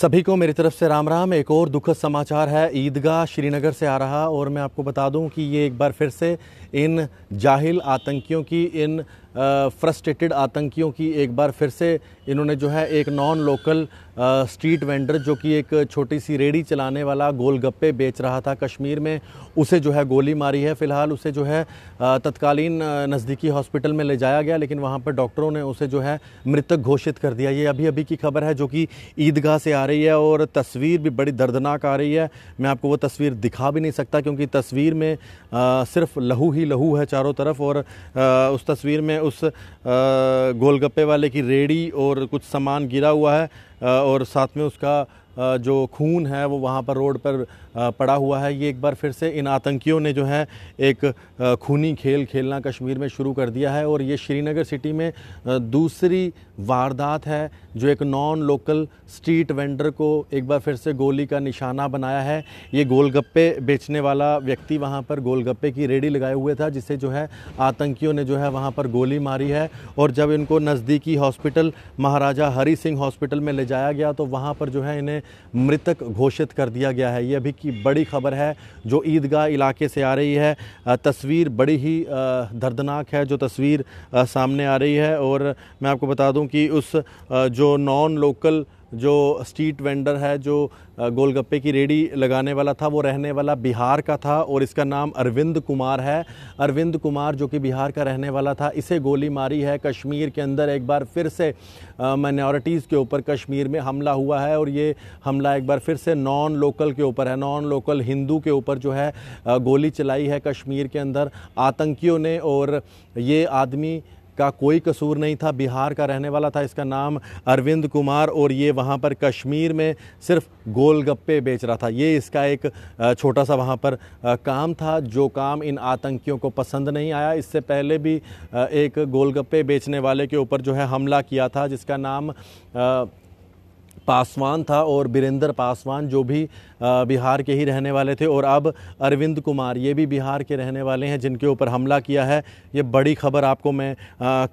सभी को मेरी तरफ से राम राम एक और दुखद समाचार है ईदगाह श्रीनगर से आ रहा और मैं आपको बता दूं कि ये एक बार फिर से इन जाहिल आतंकियों की इन फ्रस्ट्रेटेड आतंकियों की एक बार फिर से इन्होंने जो है एक नॉन लोकल स्ट्रीट वेंडर जो कि एक छोटी सी रेडी चलाने वाला गोलगप्पे बेच रहा था कश्मीर में उसे जो है गोली मारी है फ़िलहाल उसे जो है तत्कालीन नज़दीकी हॉस्पिटल में ले जाया गया लेकिन वहाँ पर डॉक्टरों ने उसे जो है मृतक घोषित कर दिया ये अभी अभी की खबर है जो कि ईदगाह से आ रही है और तस्वीर भी बड़ी दर्दनाक आ रही है मैं आपको वो तस्वीर दिखा भी नहीं सकता क्योंकि तस्वीर में सिर्फ लहू ही लहू है चारों तरफ और उस तस्वीर में उस गोलगप्पे वाले की रेडी और और कुछ सामान गिरा हुआ है और साथ में उसका जो खून है वो वहाँ पर रोड पर पड़ा हुआ है ये एक बार फिर से इन आतंकियों ने जो है एक खूनी खेल खेलना कश्मीर में शुरू कर दिया है और ये श्रीनगर सिटी में दूसरी वारदात है जो एक नॉन लोकल स्ट्रीट वेंडर को एक बार फिर से गोली का निशाना बनाया है ये गोलगप्पे बेचने वाला व्यक्ति वहाँ पर गोलगप्पे की रेडी लगाए हुए था जिसे जो है आतंकियों ने जो है वहाँ पर गोली मारी है और जब इनको नज़दीकी हॉस्पिटल महाराजा हरी सिंह हॉस्पिटल में ले जाया गया तो वहाँ पर जो है इन्हें मृतक घोषित कर दिया गया है ये अभी की बड़ी खबर है जो ईदगाह इलाके से आ रही है तस्वीर बड़ी ही दर्दनाक है जो तस्वीर सामने आ रही है और मैं आपको बता दूं कि उस जो नॉन लोकल जो स्ट्रीट वेंडर है जो गोलगप्पे की रेडी लगाने वाला था वो रहने वाला बिहार का था और इसका नाम अरविंद कुमार है अरविंद कुमार जो कि बिहार का रहने वाला था इसे गोली मारी है कश्मीर के अंदर एक बार फिर से माइनॉरिटीज़ के ऊपर कश्मीर में हमला हुआ है और ये हमला एक बार फिर से नॉन लोकल के ऊपर है नॉन लोकल हिंदू के ऊपर जो है गोली चलाई है कश्मीर के अंदर आतंकियों ने और ये आदमी का कोई कसूर नहीं था बिहार का रहने वाला था इसका नाम अरविंद कुमार और ये वहाँ पर कश्मीर में सिर्फ गोलगप्पे बेच रहा था ये इसका एक छोटा सा वहाँ पर काम था जो काम इन आतंकियों को पसंद नहीं आया इससे पहले भी एक गोलगप्पे बेचने वाले के ऊपर जो है हमला किया था जिसका नाम पासवान था और बीरेंद्र पासवान जो भी बिहार के ही रहने वाले थे और अब अरविंद कुमार ये भी बिहार के रहने वाले हैं जिनके ऊपर हमला किया है ये बड़ी खबर आपको मैं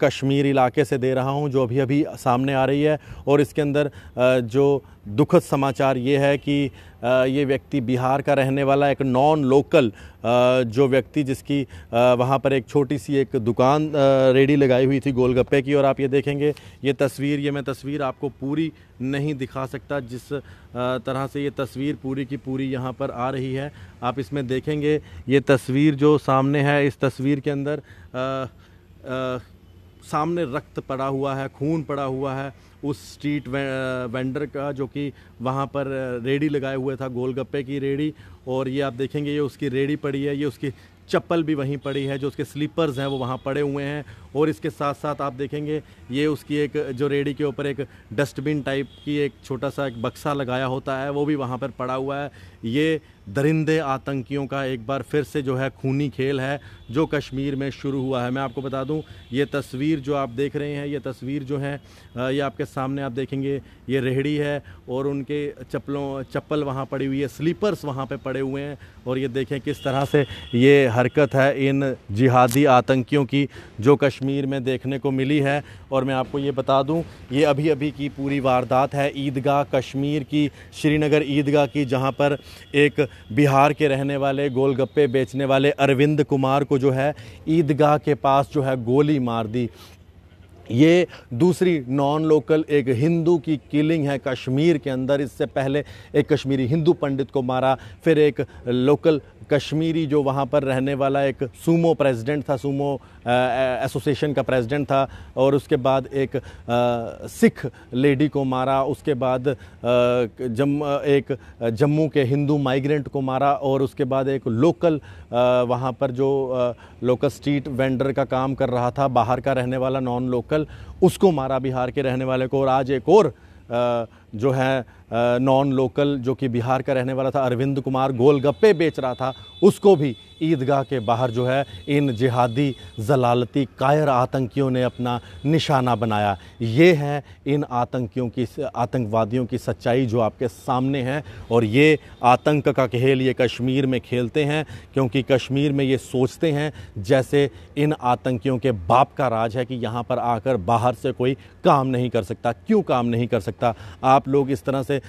कश्मीर इलाके से दे रहा हूँ जो अभी अभी सामने आ रही है और इसके अंदर जो दुखद समाचार ये है कि ये व्यक्ति बिहार का रहने वाला एक नॉन लोकल जो व्यक्ति जिसकी वहाँ पर एक छोटी सी एक दुकान रेडी लगाई हुई थी गोलगप्पे की और आप ये देखेंगे ये तस्वीर ये मैं तस्वीर आपको पूरी नहीं दिखा सकता जिस तरह से ये तस्वीर पूरी पूरी की पूरी यहाँ पर आ रही है आप इसमें देखेंगे ये तस्वीर जो सामने है इस तस्वीर के अंदर आ, आ, सामने रक्त पड़ा हुआ है खून पड़ा हुआ है उस स्ट्रीट वे, वेंडर का जो कि वहाँ पर रेडी लगाए हुए था गोलगप्पे की रेडी और ये आप देखेंगे ये उसकी रेडी पड़ी है ये उसकी चप्पल भी वहीं पड़ी है जो उसके स्लीपर्स हैं वो वहाँ पड़े हुए हैं और इसके साथ साथ आप देखेंगे ये उसकी एक जो रेडी के ऊपर एक डस्टबिन टाइप की एक छोटा सा एक बक्सा लगाया होता है वो भी वहाँ पर पड़ा हुआ है ये दरिंदे आतंकियों का एक बार फिर से जो है खूनी खेल है जो कश्मीर में शुरू हुआ है मैं आपको बता दूं ये तस्वीर जो आप देख रहे हैं ये तस्वीर जो है ये आपके सामने आप देखेंगे ये रेहड़ी है और उनके चप्पलों चप्पल वहाँ पड़ी हुई है स्लीपर्स वहाँ पर पड़े हुए हैं और ये देखें किस तरह से ये हरकत है इन जिहादी आतंकियों की जो कश्मीर में देखने को मिली है और मैं आपको ये बता दूँ ये अभी अभी की पूरी वारदात है ईदगाह कश्मीर की श्रीनगर ईदगाह की जहाँ पर एक बिहार के रहने वाले गोलगप्पे बेचने वाले अरविंद कुमार को जो है ईदगाह के पास जो है गोली मार दी ये दूसरी नॉन लोकल एक हिंदू की किलिंग है कश्मीर के अंदर इससे पहले एक कश्मीरी हिंदू पंडित को मारा फिर एक लोकल कश्मीरी जो वहाँ पर रहने वाला एक सूमो प्रेसिडेंट था सूमो एसोसिएशन का प्रेसिडेंट था और उसके बाद एक सिख लेडी को मारा उसके बाद आ, जम एक जम्मू के हिंदू माइग्रेंट को मारा और उसके बाद एक लोकल वहाँ पर जो आ, लोकल स्ट्रीट वेंडर का काम कर रहा था बाहर का रहने वाला नॉन लोकल कल उसको मारा बिहार के रहने वाले को और आज एक और जो है नॉन लोकल जो कि बिहार का रहने वाला था अरविंद कुमार गोलगप्पे बेच रहा था उसको भी ईदगाह के बाहर जो है इन जिहादी जलालती कायर आतंकियों ने अपना निशाना बनाया ये है इन आतंकियों की आतंकवादियों की सच्चाई जो आपके सामने है और ये आतंक का खेल ये कश्मीर में खेलते हैं क्योंकि कश्मीर में ये सोचते हैं जैसे इन आतंकियों के बाप का राज है कि यहाँ पर आकर बाहर से कोई काम नहीं कर सकता क्यों काम नहीं कर सकता आप आप लोग इस तरह से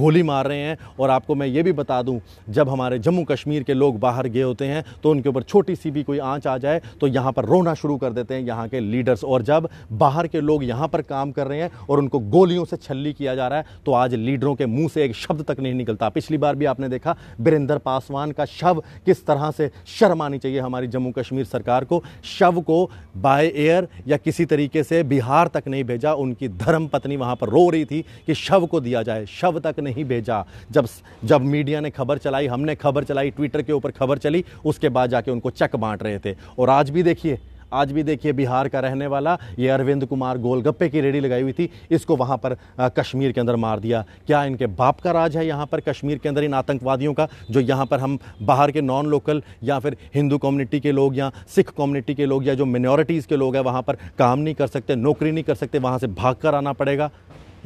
गोली मार रहे हैं और आपको मैं ये भी बता दूं जब हमारे जम्मू कश्मीर के लोग बाहर गए होते हैं तो उनके ऊपर छोटी सी भी कोई आँच आ जाए तो यहाँ पर रोना शुरू कर देते हैं यहाँ के लीडर्स और जब बाहर के लोग यहाँ पर काम कर रहे हैं और उनको गोलियों से छली किया जा रहा है तो आज लीडरों के मुंह से एक शब्द तक नहीं निकलता पिछली बार भी आपने देखा बीरेंद्र पासवान का शव किस तरह से शर्म आनी चाहिए हमारी जम्मू कश्मीर सरकार को शव को बाय एयर या किसी तरीके से बिहार तक नहीं भेजा उनकी धर्म पत्नी वहाँ पर रो रही थी कि शव को दिया जाए शव तक नहीं भेजा जब जब मीडिया ने खबर चलाई हमने खबर चलाई ट्विटर के ऊपर खबर चली उसके बाद जाके उनको चक बांट रहे थे और आज भी देखिए आज भी देखिए बिहार का रहने वाला ये अरविंद कुमार गोलगप्पे की रेडी लगाई हुई थी इसको वहाँ पर आ, कश्मीर के अंदर मार दिया क्या इनके बाप का राज है यहाँ पर कश्मीर के अंदर इन आतंकवादियों का जो यहाँ पर हम बाहर के नॉन लोकल या फिर हिंदू कम्युनिटी के लोग या सिख कम्युनिटी के लोग या जो मिनोरिटीज़ के लोग हैं वहाँ पर काम नहीं कर सकते नौकरी नहीं कर सकते वहाँ से भाग कर आना पड़ेगा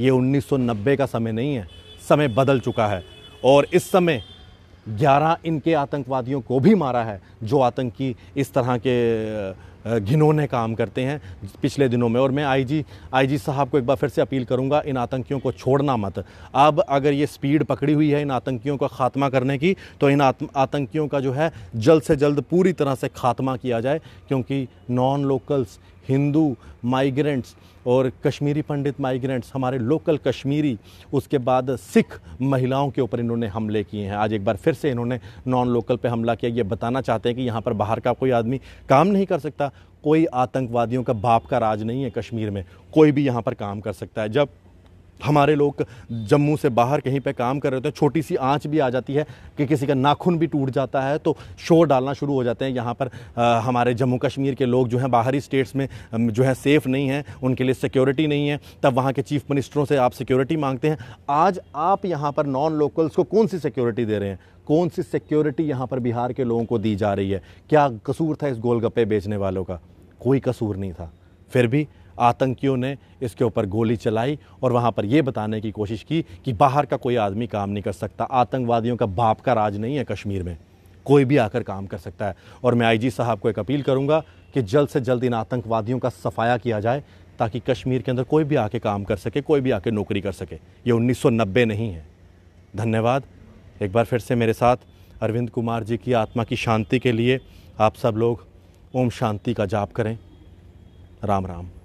ये 1990 का समय नहीं है समय बदल चुका है और इस समय 11 इनके आतंकवादियों को भी मारा है जो आतंकी इस तरह के घिनौने काम करते हैं पिछले दिनों में और मैं आईजी आईजी साहब को एक बार फिर से अपील करूंगा इन आतंकियों को छोड़ना मत अब अगर ये स्पीड पकड़ी हुई है इन आतंकियों का खात्मा करने की तो इन आतंकियों का जो है जल्द से जल्द पूरी तरह से खात्मा किया जाए क्योंकि नॉन लोकल्स हिंदू माइग्रेंट्स और कश्मीरी पंडित माइग्रेंट्स हमारे लोकल कश्मीरी उसके बाद सिख महिलाओं के ऊपर इन्होंने हमले किए हैं आज एक बार फिर से इन्होंने नॉन लोकल पे हमला किया ये बताना चाहते हैं कि यहाँ पर बाहर का कोई आदमी काम नहीं कर सकता कोई आतंकवादियों का बाप का राज नहीं है कश्मीर में कोई भी यहाँ पर काम कर सकता है जब हमारे लोग जम्मू से बाहर कहीं पे काम कर रहे होते हैं छोटी सी आंच भी आ जाती है कि किसी का नाखून भी टूट जाता है तो शोर डालना शुरू हो जाते हैं यहाँ पर आ, हमारे जम्मू कश्मीर के लोग जो हैं बाहरी स्टेट्स में जो है सेफ़ नहीं हैं उनके लिए सिक्योरिटी नहीं है तब वहाँ के चीफ मिनिस्टरों से आप सिक्योरिटी मांगते हैं आज आप यहाँ पर नॉन लोकल्स को कौन सी सिक्योरिटी दे रहे हैं कौन सी सिक्योरिटी यहाँ पर बिहार के लोगों को दी जा रही है क्या कसूर था इस गोलगप्पे बेचने वालों का कोई कसूर नहीं था फिर भी आतंकियों ने इसके ऊपर गोली चलाई और वहाँ पर यह बताने की कोशिश की कि बाहर का कोई आदमी काम नहीं कर सकता आतंकवादियों का बाप का राज नहीं है कश्मीर में कोई भी आकर काम कर सकता है और मैं आईजी साहब को एक अपील करूंगा कि जल्द से जल्द इन आतंकवादियों का सफाया किया जाए ताकि कश्मीर के अंदर कोई भी आके काम कर सके कोई भी आके नौकरी कर सके ये 1990 नहीं है धन्यवाद एक बार फिर से मेरे साथ अरविंद कुमार जी की आत्मा की शांति के लिए आप सब लोग ओम शांति का जाप करें राम राम